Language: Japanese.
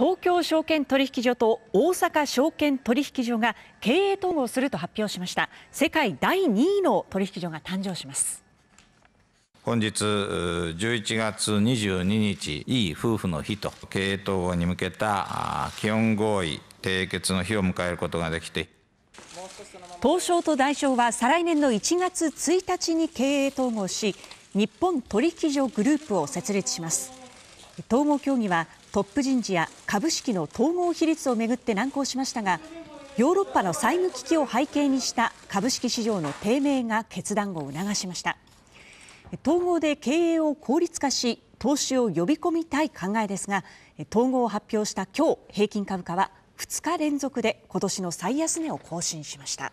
東京証券取引所と大阪証券取引所が経営統合すると発表しました世界第2位の取引所が誕生します本日11月22日いい夫婦の日と経営統合に向けた基本合意締結の日を迎えることができて東証と代表は再来年の1月1日に経営統合し日本取引所グループを設立します統合協議はトップ人事や株式の統合比率をめぐって難航しましたがヨーロッパの債務危機を背景にした株式市場の低迷が決断を促しました統合で経営を効率化し投資を呼び込みたい考えですが統合を発表した今日平均株価は2日連続で今年の最安値を更新しました。